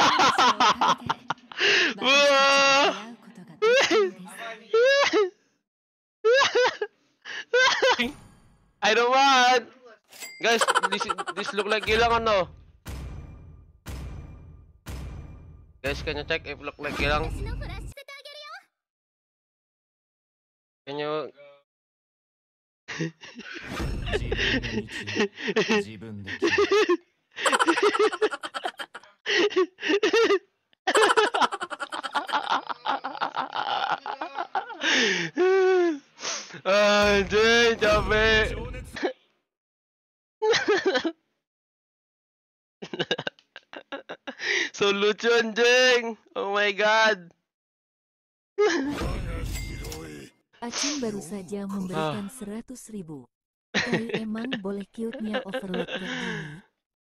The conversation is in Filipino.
うわー I don't want! Guys, this, this look like ilang ano? Guys, can you check if look like ilang? Can you... Anjing capek. so lucu anjing. Oh my god. Acin baru saja memberikan ah. seratus ribu. Kali emang boleh cute-nya overload kayak gini.